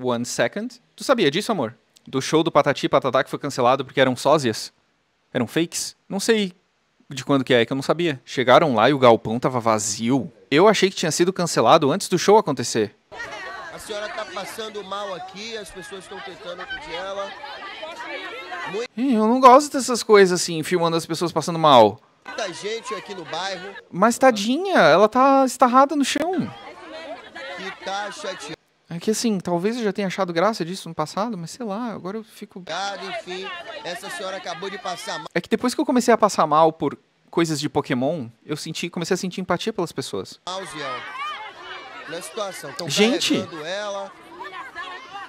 One Second. Tu sabia disso, amor? Do show do Patati e Patatá que foi cancelado porque eram sósias? Eram fakes? Não sei de quando que é, é, que eu não sabia. Chegaram lá e o galpão tava vazio. Eu achei que tinha sido cancelado antes do show acontecer. A senhora tá passando mal aqui, as pessoas estão tentando acudir ela. Muito... Eu não gosto dessas coisas assim, filmando as pessoas passando mal. Muita gente aqui no bairro. Mas tadinha, ela tá estarrada no chão. Que tá chateada. É que assim, talvez eu já tenha achado graça disso no passado, mas sei lá, agora eu fico. Ah, enfim, essa senhora acabou de passar mal. É que depois que eu comecei a passar mal por coisas de Pokémon, eu senti, comecei a sentir empatia pelas pessoas. Na situação, Gente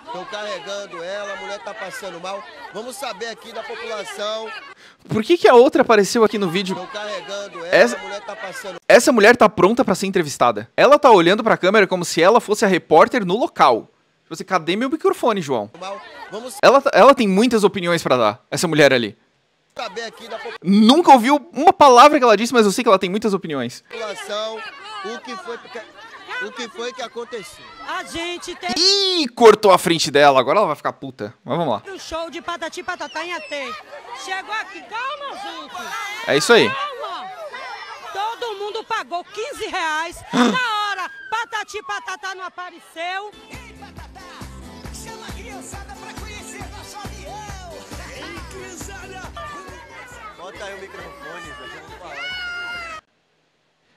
estão carregando ela, a mulher está passando mal. Vamos saber aqui da população. Por que, que a outra apareceu aqui no vídeo? Ela, essa... Mulher tá passando... essa mulher tá pronta para ser entrevistada. Ela tá olhando para a câmera como se ela fosse a repórter no local. Você, tipo assim, cadê meu microfone, João? Vamos... Ela, tá, ela tem muitas opiniões para dar, essa mulher ali. Nunca ouviu uma palavra que ela disse, mas eu sei que ela tem muitas opiniões. o que foi o que foi que aconteceu? A gente tem. Ih, cortou a frente dela. Agora ela vai ficar puta. Mas vamos lá. O show de patati patatá em Atê. Chegou aqui. Calma, gente. É isso aí. Calma. Todo mundo pagou 15 reais. Ah! Na hora, patati patatá não apareceu. patatá. Chama a criançada pra conhecer avião. criançada. Bota aí o microfone, velho. falar.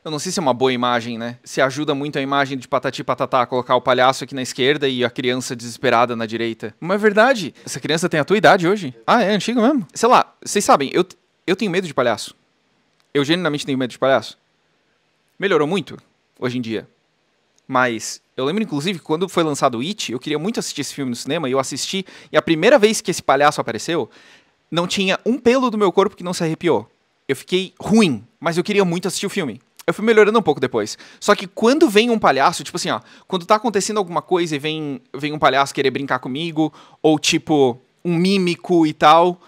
Eu não sei se é uma boa imagem, né? Se ajuda muito a imagem de patati patatá colocar o palhaço aqui na esquerda e a criança desesperada na direita. Mas é verdade. Essa criança tem a tua idade hoje? Ah, é antiga mesmo? Sei lá, vocês sabem, eu, eu tenho medo de palhaço. Eu genuinamente tenho medo de palhaço. Melhorou muito hoje em dia. Mas eu lembro, inclusive, que quando foi lançado o It, eu queria muito assistir esse filme no cinema e eu assisti. E a primeira vez que esse palhaço apareceu, não tinha um pelo do meu corpo que não se arrepiou. Eu fiquei ruim, mas eu queria muito assistir o filme. Eu fui melhorando um pouco depois. Só que quando vem um palhaço, tipo assim, ó, quando tá acontecendo alguma coisa e vem, vem um palhaço querer brincar comigo, ou tipo, um mímico e tal,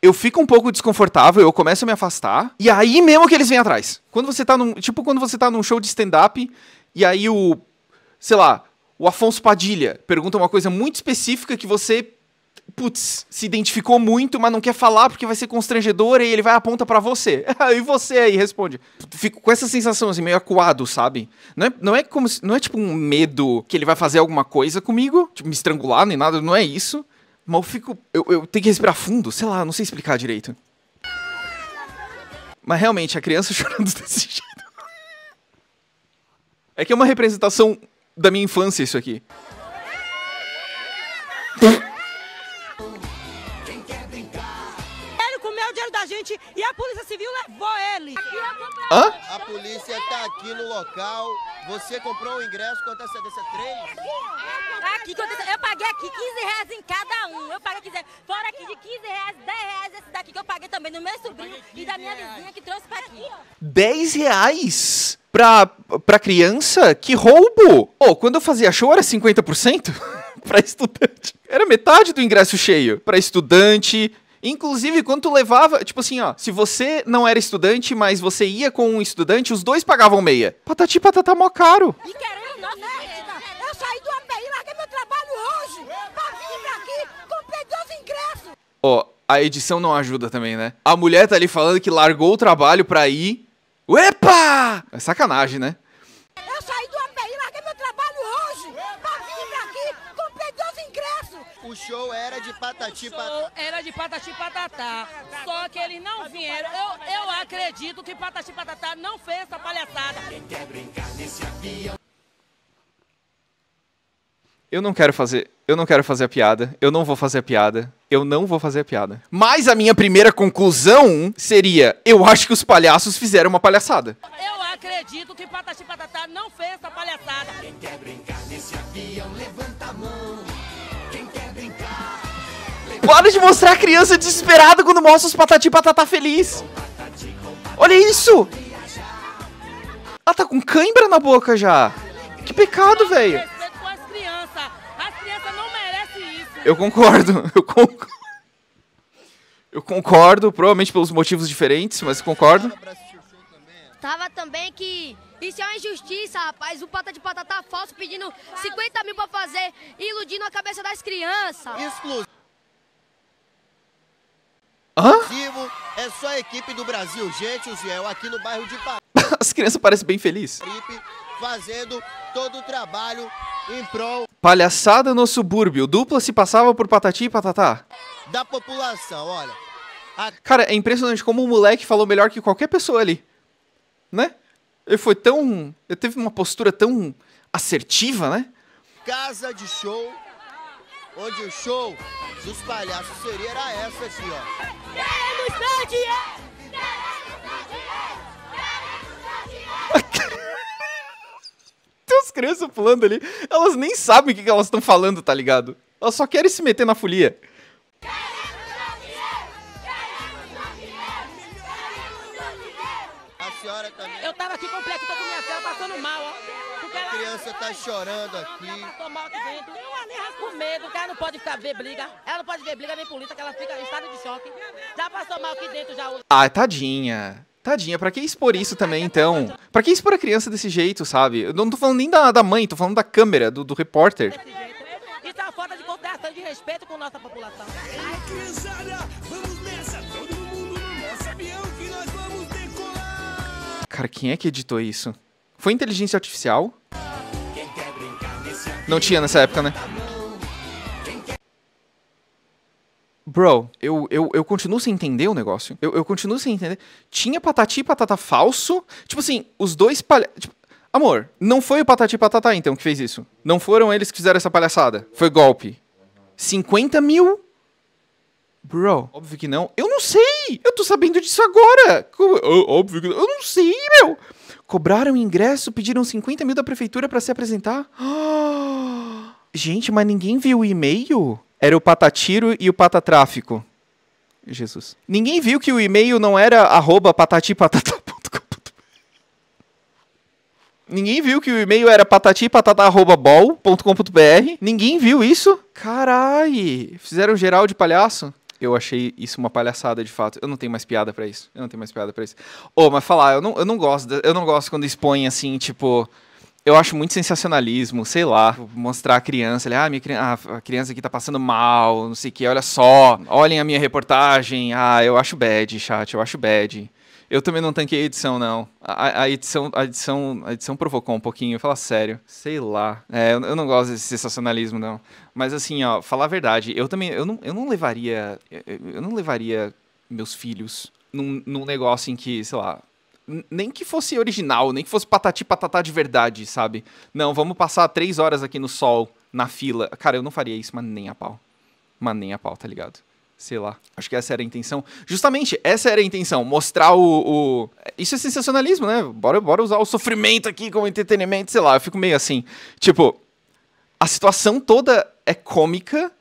eu fico um pouco desconfortável, eu começo a me afastar, e aí mesmo que eles vêm atrás. Quando você tá num. Tipo, quando você tá num show de stand-up, e aí o. Sei lá, o Afonso Padilha pergunta uma coisa muito específica que você putz, se identificou muito, mas não quer falar porque vai ser constrangedor e ele vai aponta para você. e você aí responde. Fico com essa sensação assim, meio acuado, sabe? Não é, não é como se, não é tipo um medo que ele vai fazer alguma coisa comigo, tipo me estrangular nem nada, não é isso. Mas eu fico, eu, eu tenho que respirar fundo, sei lá, não sei explicar direito. Mas realmente, a criança chorando desse jeito. É que é uma representação da minha infância isso aqui. gente e a Polícia Civil levou ele. É Hã? A polícia está aqui no local. Você comprou o ingresso com antecedência 3? Aqui, eu paguei aqui 15 reais em cada um. Eu paguei 15 reais. Fora aqui de 15 reais, 10 reais esse daqui que eu paguei também no meu sobrinho e da minha vizinha que trouxe pra aqui. 10 reais? Pra, pra criança? Que roubo! Oh, quando eu fazia show era 50%? para estudante. Era metade do ingresso cheio para estudante, Inclusive, quando tu levava, tipo assim, ó, se você não era estudante, mas você ia com um estudante, os dois pagavam meia. Patati patata mó caro. E querendo não, né, eu saí do API, larguei meu trabalho hoje, pra vir pra aqui, comprei dois ingressos. Ó, a edição não ajuda também, né? A mulher tá ali falando que largou o trabalho pra ir. Epa! É sacanagem, né? Eu saí O show era de patati Era de patati patatá. Só que eles não vieram. Eu, eu acredito que patati patatá não fez essa palhaçada. Quem quer brincar nesse avião? Eu não quero fazer, eu não quero fazer a piada, eu não vou fazer a piada, eu não vou fazer a piada. Mas a minha primeira conclusão seria: eu acho que os palhaços fizeram uma palhaçada. Eu acredito que Patati Patatá não fez essa palhaçada. Quem quer brincar nesse avião, levanta a mão. Para de mostrar a criança desesperada quando mostra os patati patatá feliz. Olha isso! Ela tá com cãibra na boca já. Que pecado, velho. É eu concordo, eu concordo. Eu concordo, provavelmente pelos motivos diferentes, mas concordo. Tava também que isso é uma injustiça, rapaz. O pata de patata falso pedindo 50 mil pra fazer, iludindo a cabeça das crianças. Exclusivo. Hã? Vivo é só a equipe do Brasil, gente, o Ziel, é aqui no bairro de Paris. As crianças parecem bem felizes. Fazendo todo o trabalho em prol. Palhaçada no subúrbio. Dupla se passava por patati e patatá. Da população, olha. A... Cara, é impressionante como o moleque falou melhor que qualquer pessoa ali. Né? Ele foi tão. Ele teve uma postura tão assertiva, né? Casa de show onde o show dos palhaços seria era essa aqui, ó. Queremos Tem As crianças pulando ali, elas nem sabem o que, que elas estão falando, tá ligado? Elas só querem se meter na folia. Eu tava aqui completo, tô com minha tela passando mal, ó criança tá chorando aqui. Com medo, o cara não pode ficar ver briga. Ela não pode ver briga nem polícia, que ela fica em estado de choque. Já passou mal aqui dentro, já. Ah, tadinha. Tadinha, pra que expor isso também, então? Pra que expor a criança desse jeito, sabe? Eu não tô falando nem da, da mãe, tô falando da câmera, do, do repórter. Isso é uma falta de consideração de respeito com nossa população. Cara, quem é que editou isso? Foi inteligência artificial? Não tinha nessa época, né? Bro, eu, eu, eu continuo sem entender o negócio. Eu, eu continuo sem entender. Tinha patati e patata falso? Tipo assim, os dois palha... Tipo, amor, não foi o patati e patata então que fez isso. Não foram eles que fizeram essa palhaçada. Foi golpe. 50 mil? Bro, óbvio que não. Eu não sei! Eu tô sabendo disso agora! Óbvio que não. Eu não sei, meu! Cobraram ingresso, pediram 50 mil da prefeitura para se apresentar? Ah! Gente, mas ninguém viu o e-mail? Era o Patatiro e o Patatráfico. Jesus. Ninguém viu que o e-mail não era arroba Ninguém viu que o e-mail era patatipatatá.bol.com.br. Ninguém viu isso? Carai! Fizeram geral de palhaço? Eu achei isso uma palhaçada de fato. Eu não tenho mais piada para isso. Eu não tenho mais piada para isso. Ô, oh, mas falar, eu não, eu não gosto, eu não gosto quando expõe assim, tipo, eu acho muito sensacionalismo, sei lá, mostrar a criança, ali, ah, minha, ah, a criança aqui tá passando mal, não sei o que, olha só, olhem a minha reportagem, ah, eu acho bad, chat, eu acho bad. Eu também não tanquei a edição, não. A, a, edição, a, edição, a edição provocou um pouquinho, Fala sério. Sei lá. É, eu, eu, não gosto desse sensacionalismo, não. Mas assim, ó, falar a verdade, eu também, eu não, eu não levaria, eu não levaria meus filhos num, num negócio em que, sei lá, nem que fosse original, nem que fosse patati patatá de verdade, sabe? Não, vamos passar três horas aqui no sol, na fila. Cara, eu não faria isso, mas nem a pau. Mas nem a pau, tá ligado? Sei lá. Acho que essa era a intenção. Justamente, essa era a intenção. Mostrar o. o... Isso é sensacionalismo, né? Bora, bora usar o sofrimento aqui como entretenimento, sei lá. Eu fico meio assim. Tipo, a situação toda é cômica,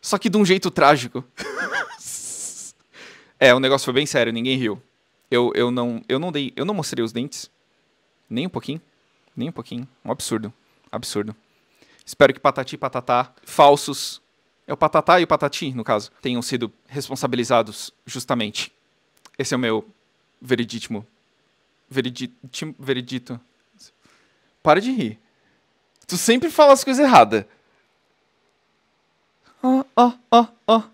só que de um jeito trágico. é, o negócio foi bem sério, ninguém riu. Eu, eu, não, eu, não dei, eu não mostrei os dentes. Nem um pouquinho. Nem um pouquinho. Um absurdo. Absurdo. Espero que Patati e Patatá, falsos. É o Patatá e o Patati, no caso, tenham sido responsabilizados justamente. Esse é o meu veredítimo. Veredítimo. Veredito. Para de rir. Tu sempre fala as coisas erradas. Ó, ó, ó, ó.